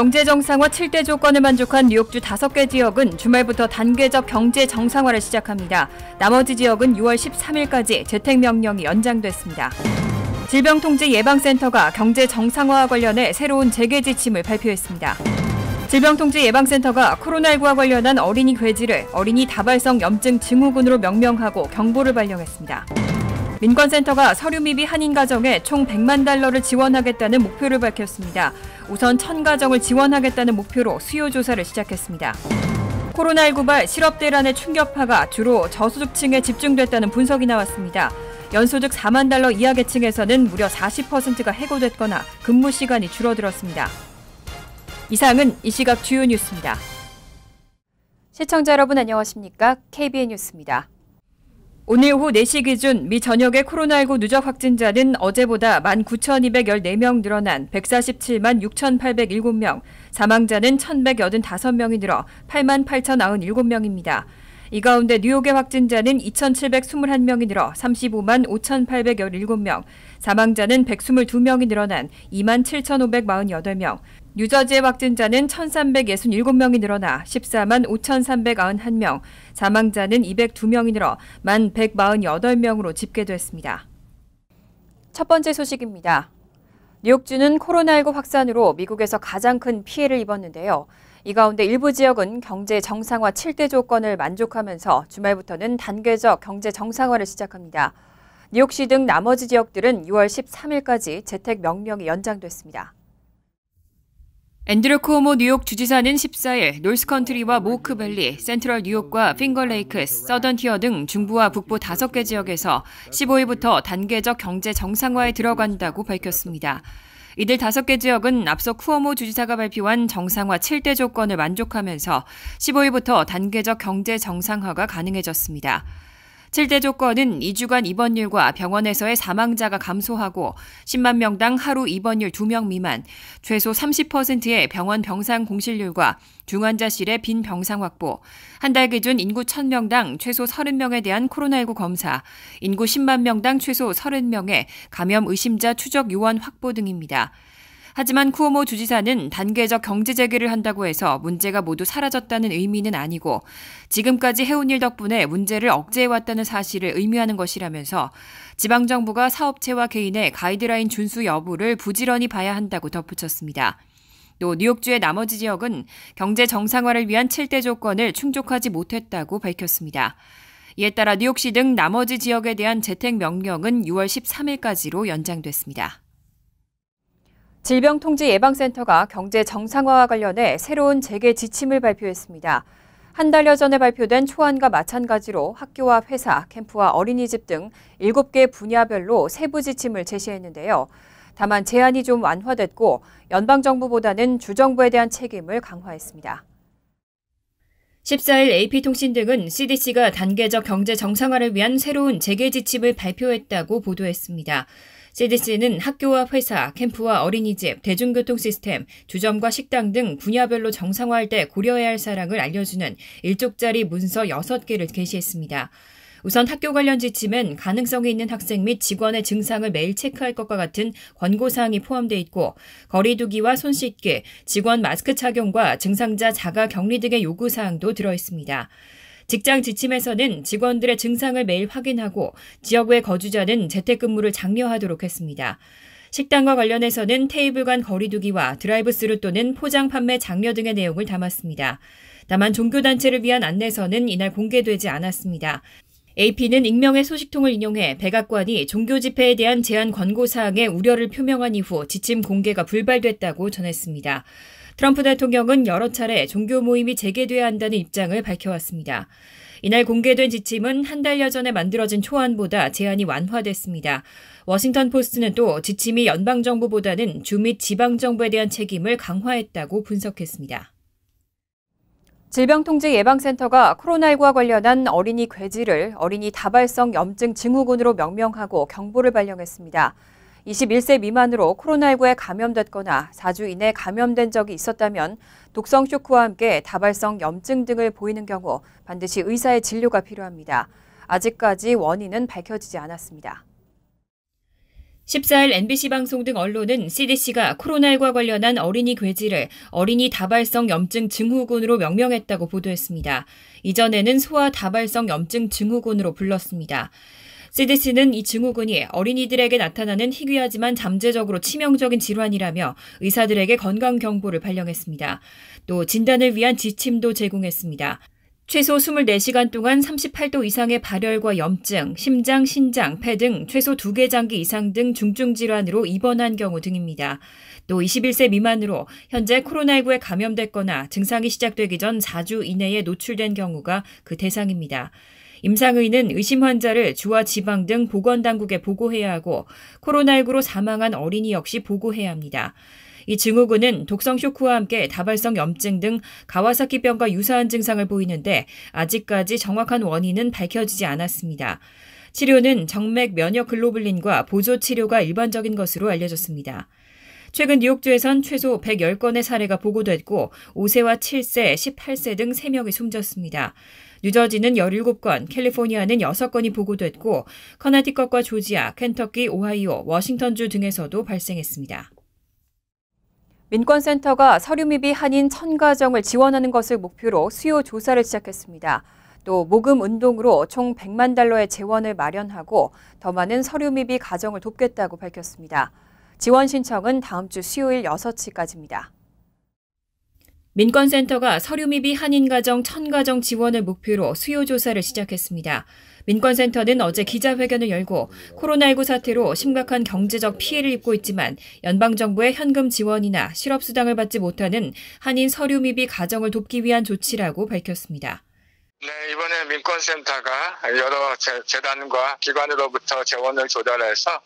경제 정상화 7대 조건을 만족한 뉴욕주 5개 지역은 주말부터 단계적 경제 정상화를 시작합니다. 나머지 지역은 6월 13일까지 재택 명령이 연장됐습니다. 질병통제예방센터가 경제 정상화와 관련해 새로운 재개 지침을 발표했습니다. 질병통제예방센터가 코로나19와 관련한 어린이 괴지를 어린이 다발성 염증 증후군으로 명명하고 경보를 발령했습니다. 민관센터가 서류 미비 한인 가정에 총 100만 달러를 지원하겠다는 목표를 밝혔습니다. 우선 1000가정을 지원하겠다는 목표로 수요 조사를 시작했습니다. 코로나19 발 실업 대란의 충격파가 주로 저소득층에 집중됐다는 분석이 나왔습니다. 연소득 4만 달러 이하 계층에서는 무려 40%가 해고됐거나 근무 시간이 줄어들었습니다. 이상은 이 시각 주요 뉴스입니다. 시청자 여러분 안녕하십니까? KBN 뉴스입니다. 오늘 오후 4시 기준 미 전역의 코로나19 누적 확진자는 어제보다 19,214명 늘어난 147만 6,807명, 사망자는 1,185명이 늘어 8 8,097명입니다. 이 가운데 뉴욕의 확진자는 2,721명이 늘어 35만 5,817명, 사망자는 122명이 늘어난 2만 7,548명, 뉴저지의 확진자는 1,367명이 늘어나 14만 5,391명, 사망자는 202명이 늘어 1만 148명으로 집계됐습니다. 첫 번째 소식입니다. 뉴욕주는 코로나19 확산으로 미국에서 가장 큰 피해를 입었는데요. 이 가운데 일부 지역은 경제 정상화 7대 조건을 만족하면서 주말부터는 단계적 경제 정상화를 시작합니다. 뉴욕시 등 나머지 지역들은 6월 13일까지 재택 명령이 연장됐습니다. 앤드류 코오모 뉴욕 주지사는 14일 노스컨트리와 모크밸리, 센트럴 뉴욕과 핑거레이크, 서던티어 등 중부와 북부 5개 지역에서 15일부터 단계적 경제 정상화에 들어간다고 밝혔습니다. 이들 5개 지역은 앞서 쿠오모 주지사가 발표한 정상화 7대 조건을 만족하면서 15일부터 단계적 경제 정상화가 가능해졌습니다. 7대 조건은 2주간 입원율과 병원에서의 사망자가 감소하고 10만 명당 하루 입원율 2명 미만, 최소 30%의 병원 병상 공실률과 중환자실의 빈 병상 확보, 한 달 기준 인구 1000명당 최소 30명에 대한 코로나19 검사, 인구 10만 명당 최소 30명의 감염 의심자 추적 요원 확보 등입니다. 하지만 쿠오모 주지사는 단계적 경제 재개를 한다고 해서 문제가 모두 사라졌다는 의미는 아니고 지금까지 해온 일 덕분에 문제를 억제해왔다는 사실을 의미하는 것이라면서 지방정부가 사업체와 개인의 가이드라인 준수 여부를 부지런히 봐야 한다고 덧붙였습니다. 또 뉴욕주의 나머지 지역은 경제 정상화를 위한 7대 조건을 충족하지 못했다고 밝혔습니다. 이에 따라 뉴욕시 등 나머지 지역에 대한 재택 명령은 6월 13일까지로 연장됐습니다. 질병통제예방센터가 경제 정상화와 관련해 새로운 재계 지침을 발표했습니다. 한 달여 전에 발표된 초안과 마찬가지로 학교와 회사, 캠프와 어린이집 등 7개 분야별로 세부 지침을 제시했는데요. 다만 제안이 좀 완화됐고 연방정부보다는 주정부에 대한 책임을 강화했습니다. 14일 AP통신 등은 CDC가 단계적 경제 정상화를 위한 새로운 재계 지침을 발표했다고 보도했습니다. CDC는 학교와 회사, 캠프와 어린이집, 대중교통 시스템, 주점과 식당 등 분야별로 정상화할 때 고려해야 할 사항을 알려주는 일족짜리 문서 6개를 게시했습니다. 우선 학교 관련 지침엔 가능성이 있는 학생 및 직원의 증상을 매일 체크할 것과 같은 권고사항이 포함되어 있고 거리두기와 손 씻기, 직원 마스크 착용과 증상자 자가 격리 등의 요구사항도 들어 있습니다. 직장 지침에서는 직원들의 증상을 매일 확인하고 지역 외 거주자는 재택근무를 장려하도록 했습니다. 식당과 관련해서는 테이블 간 거리두기와 드라이브스루 또는 포장 판매 장려 등의 내용을 담았습니다. 다만 종교단체를 위한 안내서는 이날 공개되지 않았습니다. AP는 익명의 소식통을 인용해 백악관이 종교 집회에 대한 제한 권고 사항에 우려를 표명한 이후 지침 공개가 불발됐다고 전했습니다. 트럼프 대통령은 여러 차례 종교 모임이 재개돼야 한다는 입장을 밝혀왔습니다. 이날 공개된 지침은 한 달여 전에 만들어진 초안보다 제안이 완화됐습니다. 워싱턴 포스트는 또 지침이 연방 정부보다는 주 및 지방 정부에 대한 책임을 강화했다고 분석했습니다. 질병통제예방센터가 코로나19와 관련한 어린이 괴질을 어린이 다발성 염증 증후군으로 명명하고 경보를 발령했습니다. 21세 미만으로 코로나19에 감염됐거나 4주 이내 감염된 적이 있었다면 독성 쇼크와 함께 다발성 염증 등을 보이는 경우 반드시 의사의 진료가 필요합니다. 아직까지 원인은 밝혀지지 않았습니다. 14일 MBC 방송 등 언론은 CDC가 코로나19와 관련한 어린이 괴질을 어린이 다발성 염증 증후군으로 명명했다고 보도했습니다. 이전에는 소아 다발성 염증 증후군으로 불렀습니다. CDC는 이 증후군이 어린이들에게 나타나는 희귀하지만 잠재적으로 치명적인 질환이라며 의사들에게 건강 경보를 발령했습니다. 또 진단을 위한 지침도 제공했습니다. 최소 24시간 동안 38도 이상의 발열과 염증, 심장, 신장, 폐 등 최소 2개 장기 이상 등 중증 질환으로 입원한 경우 등입니다. 또 21세 미만으로 현재 코로나19에 감염됐거나 증상이 시작되기 전 4주 이내에 노출된 경우가 그 대상입니다. 임상의는 의심 환자를 주와 지방 등 보건당국에 보고해야 하고 코로나19로 사망한 어린이 역시 보고해야 합니다. 이 증후군은 독성 쇼크와 함께 다발성 염증 등 가와사키병과 유사한 증상을 보이는데 아직까지 정확한 원인은 밝혀지지 않았습니다. 치료는 정맥 면역 글로불린과 보조 치료가 일반적인 것으로 알려졌습니다. 최근 뉴욕주에선 최소 110건의 사례가 보고됐고 5세와 7세, 18세 등 3명이 숨졌습니다. 뉴저지는 17건, 캘리포니아는 6건이 보고됐고 커나티컷과 조지아, 켄터키, 오하이오, 워싱턴주 등에서도 발생했습니다. 민권센터가 서류미비 한인 천가정을 지원하는 것을 목표로 수요 조사를 시작했습니다. 또 모금 운동으로 총 100만 달러의 재원을 마련하고 더 많은 서류미비 가정을 돕겠다고 밝혔습니다. 지원 신청은 다음 주 수요일 6시까지입니다. 민권센터가 서류미비 한인가정 천가정 지원을 목표로 수요조사를 시작했습니다. 민권센터는 어제 기자회견을 열고 코로나19 사태로 심각한 경제적 피해를 입고 있지만 연방정부의 현금 지원이나 실업수당을 받지 못하는 한인 서류미비 가정을 돕기 위한 조치라고 밝혔습니다. 네, 이번에 민권센터가 여러 재단과 기관으로부터 재원을 조달해서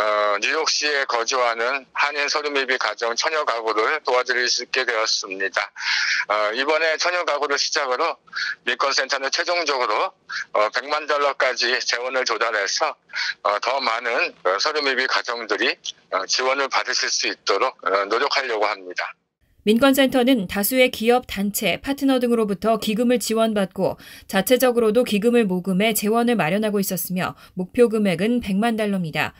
어, 뉴욕시에 거주하는 한인 서류미비 가정 처녀 가구를 도와드릴 수 있게 되었습니다. 어, 이번에 처녀 가구를 시작으로 민권센터는 최종적으로 어, 100만 달러까지 재원을 조달해서 어, 더 많은 서류미비 어, 가정들이 지원을 받으실 수 있도록 노력하려고 합니다. 민권센터는 다수의 기업, 단체, 파트너 등으로부터 기금을 지원받고 자체적으로도 기금을 모금해 재원을 마련하고 있었으며 목표 금액은 100만 달러입니다.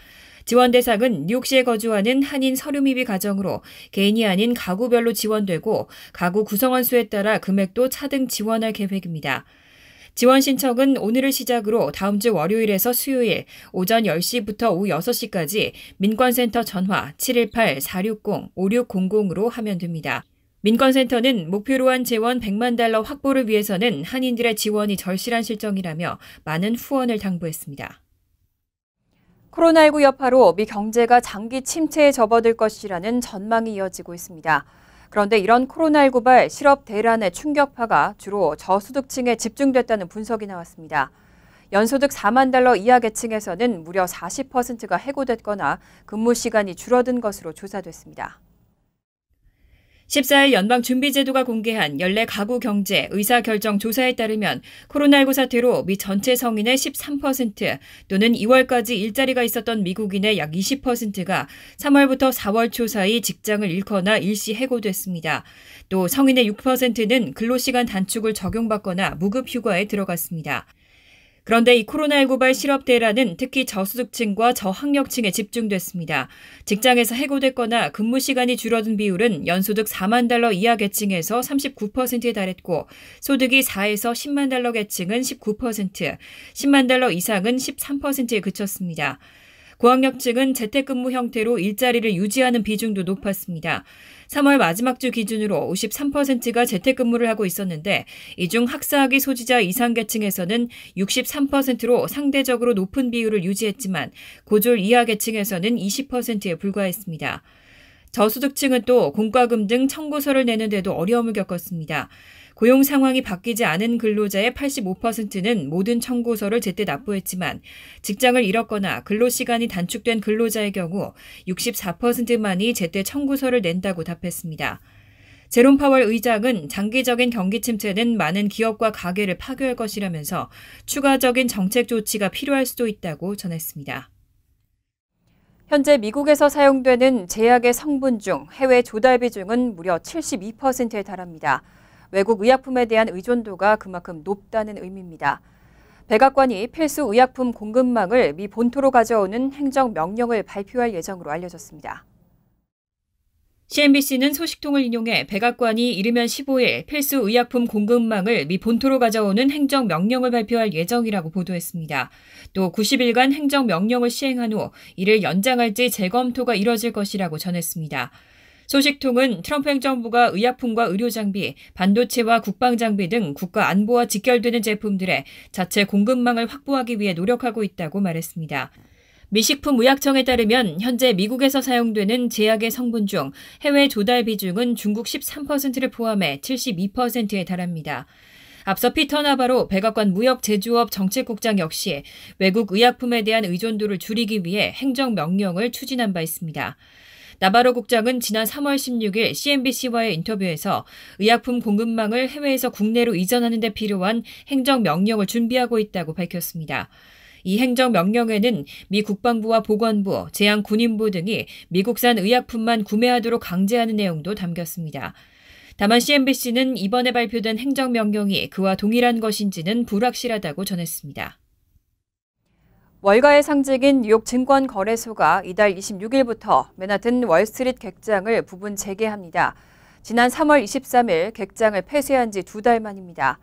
지원 대상은 뉴욕시에 거주하는 한인 서류미비 가정으로 개인이 아닌 가구별로 지원되고 가구 구성원 수에 따라 금액도 차등 지원할 계획입니다. 지원 신청은 오늘을 시작으로 다음 주 월요일에서 수요일 오전 10시부터 오후 6시까지 민권센터 전화 718-460-5600으로 하면 됩니다. 민권센터는 목표로 한 재원 100만 달러 확보를 위해서는 한인들의 지원이 절실한 실정이라며 많은 후원을 당부했습니다. 코로나19 여파로 미 경제가 장기 침체에 접어들 것이라는 전망이 이어지고 있습니다. 그런데 이런 코로나19발 실업 대란의 충격파가 주로 저소득층에 집중됐다는 분석이 나왔습니다. 연소득 4만 달러 이하 계층에서는 무려 40%가 해고됐거나 근무 시간이 줄어든 것으로 조사됐습니다. 14일 연방준비제도가 공개한 연례 가구 경제 의사 결정 조사에 따르면 코로나19 사태로 미 전체 성인의 13% 또는 2월까지 일자리가 있었던 미국인의 약 20%가 3월부터 4월 초 사이 직장을 잃거나 일시 해고됐습니다. 또 성인의 6%는 근로시간 단축을 적용받거나 무급휴가에 들어갔습니다. 그런데 이 코로나19 발 실업 대란은 특히 저소득층과 저학력층에 집중됐습니다. 직장에서 해고됐거나 근무 시간이 줄어든 비율은 연소득 4만 달러 이하 계층에서 39%에 달했고 소득이 4에서 10만 달러 계층은 19%, 10만 달러 이상은 13%에 그쳤습니다. 고학력 층은 재택근무 형태로 일자리를 유지하는 비중도 높았습니다. 3월 마지막 주 기준으로 53%가 재택근무를 하고 있었는데 이 중 학사학위 소지자 이상 계층에서는 63%로 상대적으로 높은 비율을 유지했지만 고졸 이하 계층에서는 20%에 불과했습니다. 저소득층은 또 공과금 등 청구서를 내는데도 어려움을 겪었습니다. 고용 상황이 바뀌지 않은 근로자의 85%는 모든 청구서를 제때 납부했지만 직장을 잃었거나 근로 시간이 단축된 근로자의 경우 64%만이 제때 청구서를 낸다고 답했습니다. 제롬 파월 의장은 장기적인 경기 침체는 많은 기업과 가게를 파괴할 것이라면서 추가적인 정책 조치가 필요할 수도 있다고 전했습니다. 현재 미국에서 사용되는 제약의 성분 중 해외 조달 비중은 무려 72%에 달합니다. 외국 의약품에 대한 의존도가 그만큼 높다는 의미입니다. 백악관이 필수 의약품 공급망을 미 본토로 가져오는 행정 명령을 발표할 예정으로 알려졌습니다. CNBC는 소식통을 인용해 백악관이 이르면 15일 필수 의약품 공급망을 미 본토로 가져오는 행정 명령을 발표할 예정이라고 보도했습니다. 또 90일간 행정 명령을 시행한 후 이를 연장할지 재검토가 이뤄질 것이라고 전했습니다. 소식통은 트럼프 행정부가 의약품과 의료 장비, 반도체와 국방 장비 등 국가 안보와 직결되는 제품들의 자체 공급망을 확보하기 위해 노력하고 있다고 말했습니다. 미식품의약청에 따르면 현재 미국에서 사용되는 제약의 성분 중 해외 조달 비중은 중국 13%를 포함해 72%에 달합니다. 앞서 피터 나바로 백악관 무역 제조업 정책국장 역시 외국 의약품에 대한 의존도를 줄이기 위해 행정 명령을 추진한 바 있습니다. 나바로 국장은 지난 3월 16일 CNBC와의 인터뷰에서 의약품 공급망을 해외에서 국내로 이전하는 데 필요한 행정명령을 준비하고 있다고 밝혔습니다. 이 행정명령에는 미 국방부와 보건부, 제한군인부 등이 미국산 의약품만 구매하도록 강제하는 내용도 담겼습니다. 다만 CNBC는 이번에 발표된 행정명령이 그와 동일한 것인지는 불확실하다고 전했습니다. 월가의 상징인 뉴욕 증권거래소가 이달 26일부터 맨하튼 월스트리트 객장을 부분 재개합니다. 지난 3월 23일 객장을 폐쇄한 지 두 달 만입니다.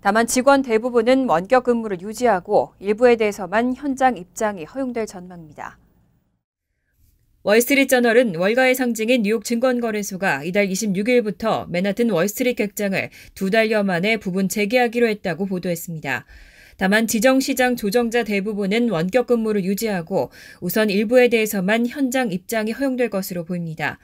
다만 직원 대부분은 원격 근무를 유지하고 일부에 대해서만 현장 입장이 허용될 전망입니다. 월스트리트저널은 월가의 상징인 뉴욕 증권거래소가 이달 26일부터 맨하튼 월스트리트 객장을 두 달여 만에 부분 재개하기로 했다고 보도했습니다. 다만 지정시장 조정자 대부분은 원격 근무를 유지하고 우선 일부에 대해서만 현장 입장이 허용될 것으로 보입니다.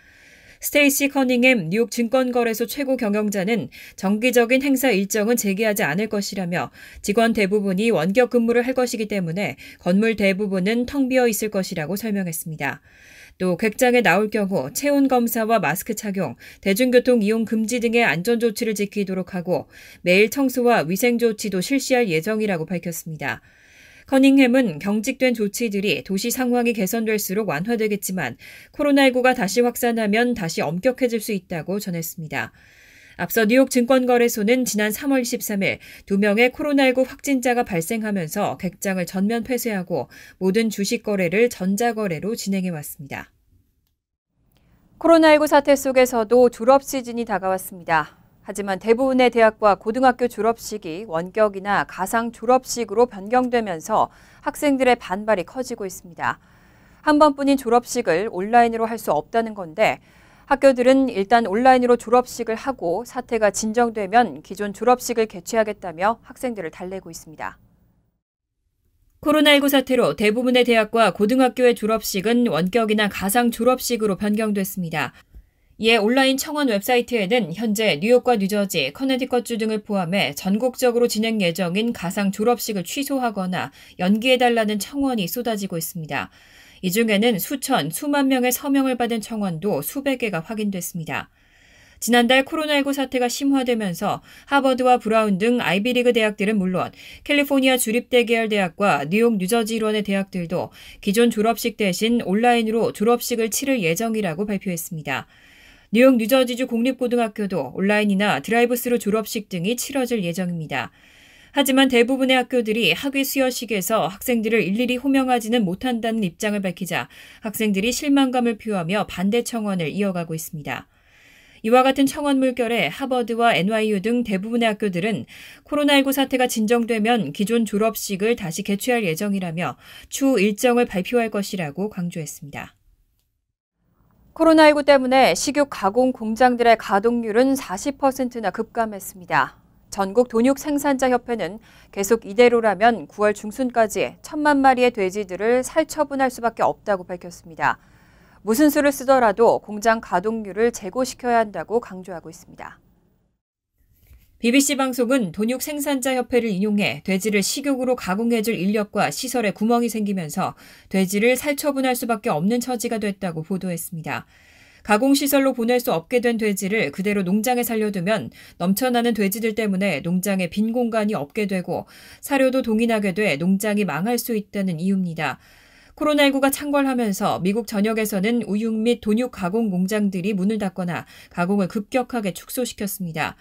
스테이시 커닝햄 뉴욕 증권거래소 최고 경영자는 정기적인 행사 일정은 재개하지 않을 것이라며 직원 대부분이 원격 근무를 할 것이기 때문에 건물 대부분은 텅 비어 있을 것이라고 설명했습니다. 또 객장에 나올 경우 체온 검사와 마스크 착용, 대중교통 이용 금지 등의 안전 조치를 지키도록 하고 매일 청소와 위생 조치도 실시할 예정이라고 밝혔습니다. 커닝햄은 경직된 조치들이 도시 상황이 개선될수록 완화되겠지만 코로나19가 다시 확산하면 다시 엄격해질 수 있다고 전했습니다. 앞서 뉴욕 증권거래소는 지난 3월 1 3일두 명의 코로나19 확진자가 발생하면서 객장을 전면 폐쇄하고 모든 주식 거래를 전자거래로 진행해 왔습니다. 코로나19 사태 속에서도 졸업 시즌이 다가왔습니다. 하지만 대부분의 대학과 고등학교 졸업식이 원격이나 가상 졸업식으로 변경되면서 학생들의 반발이 커지고 있습니다. 한 번뿐인 졸업식을 온라인으로 할 수 없다는 건데 학교들은 일단 온라인으로 졸업식을 하고 사태가 진정되면 기존 졸업식을 개최하겠다며 학생들을 달래고 있습니다. 코로나19 사태로 대부분의 대학과 고등학교의 졸업식은 원격이나 가상 졸업식으로 변경됐습니다. 이에 온라인 청원 웹사이트에는 현재 뉴욕과 뉴저지, 커네티컷주 등을 포함해 전국적으로 진행 예정인 가상 졸업식을 취소하거나 연기해달라는 청원이 쏟아지고 있습니다. 이 중에는 수천, 수만 명의 서명을 받은 청원도 수백 개가 확인됐습니다. 지난달 코로나19 사태가 심화되면서 하버드와 브라운 등 아이비리그 대학들은 물론 캘리포니아 주립대 계열 대학과 뉴욕 뉴저지 일원의 대학들도 기존 졸업식 대신 온라인으로 졸업식을 치를 예정이라고 발표했습니다. 뉴욕 뉴저지주 공립고등학교도 온라인이나 드라이브스루 졸업식 등이 치러질 예정입니다. 하지만 대부분의 학교들이 학위 수여식에서 학생들을 일일이 호명하지는 못한다는 입장을 밝히자 학생들이 실망감을 표하며 반대 청원을 이어가고 있습니다. 이와 같은 청원 물결에 하버드와 NYU 등 대부분의 학교들은 코로나19 사태가 진정되면 기존 졸업식을 다시 개최할 예정이라며 추후 일정을 발표할 것이라고 강조했습니다. 코로나19 때문에 식육 가공 공장들의 가동률은 40%나 급감했습니다. 전국 돈육 생산자 협회는 계속 이대로라면 9월 중순까지 천만 마리의 돼지들을 살처분할 수밖에 없다고 밝혔습니다. 무슨 수를 쓰더라도 공장 가동률을 제고시켜야 한다고 강조하고 있습니다. BBC 방송은 돈육 생산자 협회를 인용해 돼지를 식용으로 가공해줄 인력과 시설에 구멍이 생기면서 돼지를 살처분할 수밖에 없는 처지가 됐다고 보도했습니다. 가공시설로 보낼 수 없게 된 돼지를 그대로 농장에 살려두면 넘쳐나는 돼지들 때문에 농장에 빈 공간이 없게 되고 사료도 동인하게 돼 농장이 망할 수 있다는 이유입니다. 코로나19가 창궐하면서 미국 전역에서는 우육 및 돈육 가공 공장들이 문을 닫거나 가공을 급격하게 축소시켰습니다.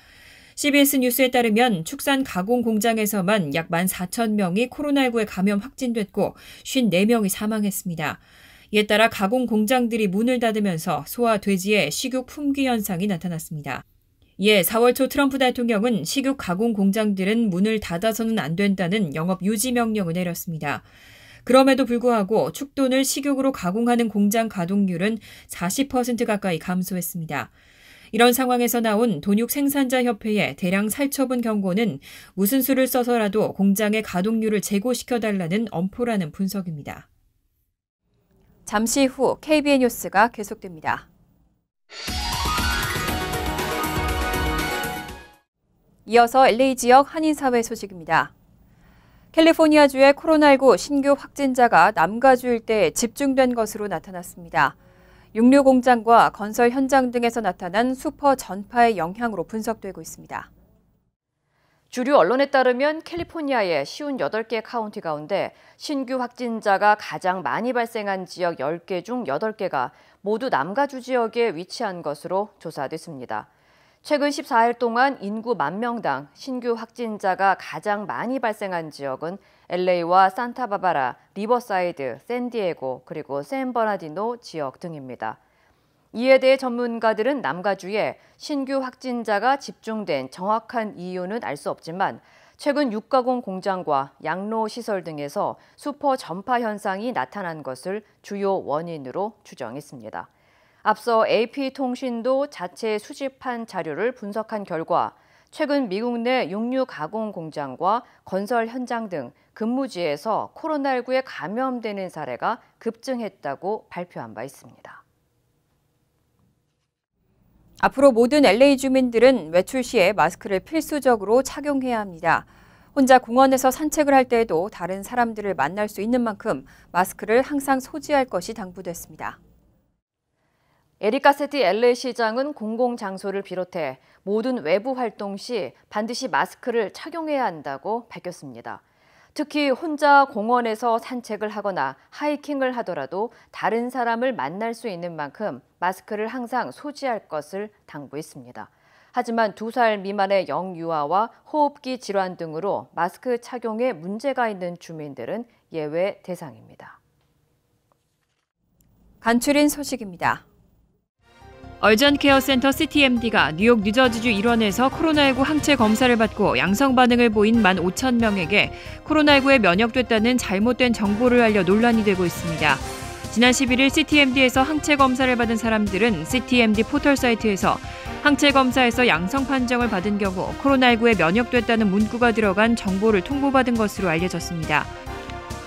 CBS 뉴스에 따르면 축산 가공 공장에서만 약 14,000명이 코로나19에 감염 확진됐고 54명이 사망했습니다. 이에 따라 가공 공장들이 문을 닫으면서 소와 돼지의 식욕 품귀 현상이 나타났습니다. 이에 4월 초 트럼프 대통령은 식욕 가공 공장들은 문을 닫아서는 안 된다는 영업 유지 명령을 내렸습니다. 그럼에도 불구하고 축돈을 식욕으로 가공하는 공장 가동률은 40% 가까이 감소했습니다. 이런 상황에서 나온 돈육 생산자 협회의 대량 살처분 경고는 무슨 수를 써서라도 공장의 가동률을 제고시켜 달라는 엄포라는 분석입니다. 잠시 후 KBN 뉴스가 계속됩니다. 이어서 LA 지역 한인사회 소식입니다. 캘리포니아주의 코로나19 신규 확진자가 남가주 일대에 집중된 것으로 나타났습니다. 육류 공장과 건설 현장 등에서 나타난 수퍼 전파의 영향으로 분석되고 있습니다. 주류 언론에 따르면 캘리포니아의 쉬운 8개 카운티 가운데 신규 확진자가 가장 많이 발생한 지역 10개 중 8개가 모두 남가주 지역에 위치한 것으로 조사됐습니다. 최근 14일 동안 인구 만 명당 신규 확진자가 가장 많이 발생한 지역은 LA와 산타바바라, 리버사이드, 샌디에고, 그리고 샌버나디노 지역 등입니다. 이에 대해 전문가들은 남가주에 신규 확진자가 집중된 정확한 이유는 알 수 없지만 최근 육가공 공장과 양로시설 등에서 수퍼 전파 현상이 나타난 것을 주요 원인으로 추정했습니다. 앞서 AP통신도 자체 수집한 자료를 분석한 결과 최근 미국 내 육류 가공 공장과 건설 현장 등 근무지에서 코로나19에 감염되는 사례가 급증했다고 발표한 바 있습니다. 앞으로 모든 LA 주민들은 외출 시에 마스크를 필수적으로 착용해야 합니다. 혼자 공원에서 산책을 할 때에도 다른 사람들을 만날 수 있는 만큼 마스크를 항상 소지할 것이 당부됐습니다. 에리카 세티 LA 시장은 공공장소를 비롯해 모든 외부 활동 시 반드시 마스크를 착용해야 한다고 밝혔습니다. 특히 혼자 공원에서 산책을 하거나 하이킹을 하더라도 다른 사람을 만날 수 있는 만큼 마스크를 항상 소지할 것을 당부했습니다. 하지만 두 살 미만의 영유아와 호흡기 질환 등으로 마스크 착용에 문제가 있는 주민들은 예외 대상입니다. 간추린 소식입니다. 얼전 케어 센터 CTMD가 뉴욕 뉴저지주 일원에서 코로나19 항체 검사를 받고 양성 반응을 보인 1만 5천 명에게 코로나19에 면역됐다는 잘못된 정보를 알려 논란이 되고 있습니다. 지난 11일 CTMD에서 항체 검사를 받은 사람들은 CTMD 포털 사이트에서 항체 검사에서 양성 판정을 받은 경우 코로나19에 면역됐다는 문구가 들어간 정보를 통보받은 것으로 알려졌습니다.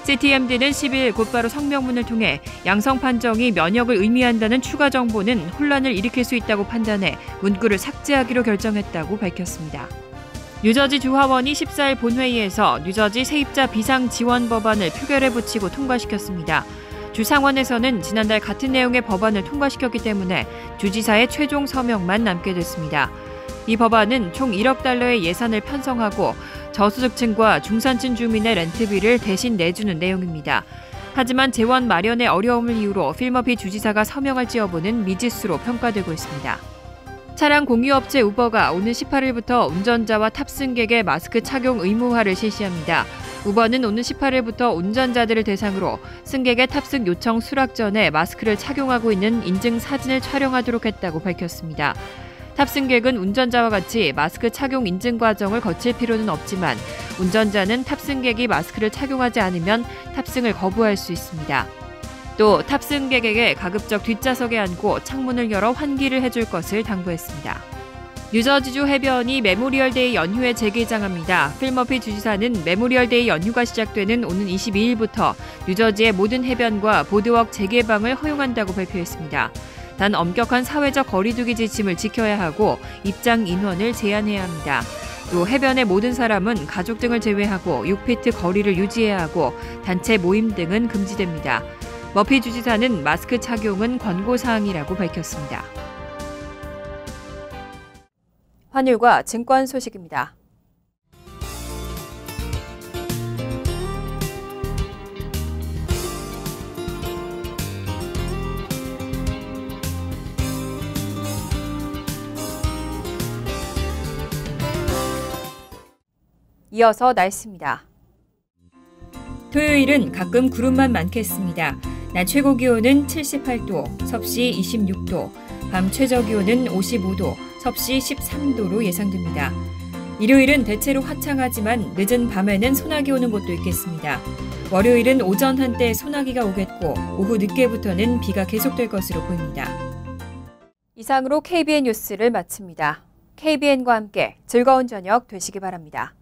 CTMD는 1 2일 곧바로 성명문을 통해 양성 판정이 면역을 의미한다는 추가 정보는 혼란을 일으킬 수 있다고 판단해 문구를 삭제하기로 결정했다고 밝혔습니다. 뉴저지 주하원이 14일 본회의에서 뉴저지 세입자 비상 지원 법안을 표결에 붙이고 통과시켰습니다. 주상원에서는 지난달 같은 내용의 법안을 통과시켰기 때문에 주지사의 최종 서명만 남게 됐습니다. 이 법안은 총 1억 달러의 예산을 편성하고 저소득층과 중산층 주민의 렌트비를 대신 내주는 내용입니다. 하지만 재원 마련의 어려움을 이유로 필머피 주지사가 서명을지어보는 미지수로 평가되고 있습니다. 차량 공유업체 우버가 오는 18일부터 운전자와 탑승객의 마스크 착용 의무화를 실시합니다. 우버는 오는 18일부터 운전자들을 대상으로 승객의 탑승 요청 수락 전에 마스크를 착용하고 있는 인증 사진을 촬영하도록 했다고 밝혔습니다. 탑승객은 운전자와 같이 마스크 착용 인증 과정을 거칠 필요는 없지만 운전자는 탑승객이 마스크를 착용하지 않으면 탑승을 거부할 수 있습니다. 또 탑승객에게 가급적 뒷좌석에 앉고 창문을 열어 환기를 해줄 것을 당부했습니다. 뉴저지주 해변이 메모리얼데이 연휴에 재개장합니다. 필머피 주지사는 메모리얼데이 연휴가 시작되는 오는 22일부터 뉴저지의 모든 해변과 보드웍 재개방을 허용한다고 발표했습니다. 단 엄격한 사회적 거리두기 지침을 지켜야 하고 입장 인원을 제한해야 합니다. 또 해변의 모든 사람은 가족 등을 제외하고 6피트 거리를 유지해야 하고 단체 모임 등은 금지됩니다. 머피 주지사는 마스크 착용은 권고 사항이라고 밝혔습니다. 환율과 증권 소식입니다. 이어서 날씨입니다. 토요일은 가끔 구름만 많겠습니다. 낮 최고 기온은 78도, 섭씨 26도, 밤 최저 기온은 55도, 섭씨 13도로 예상됩니다. 일요일은 대체로 화창하지만 늦은 밤에는 소나기 오는 곳도 있겠습니다. 월요일은 오전 한때 소나기가 오겠고 오후 늦게부터는 비가 계속될 것으로 보입니다. 이상으로 KBN 뉴스를 마칩니다. KBN과 함께 즐거운 저녁 되시기 바랍니다.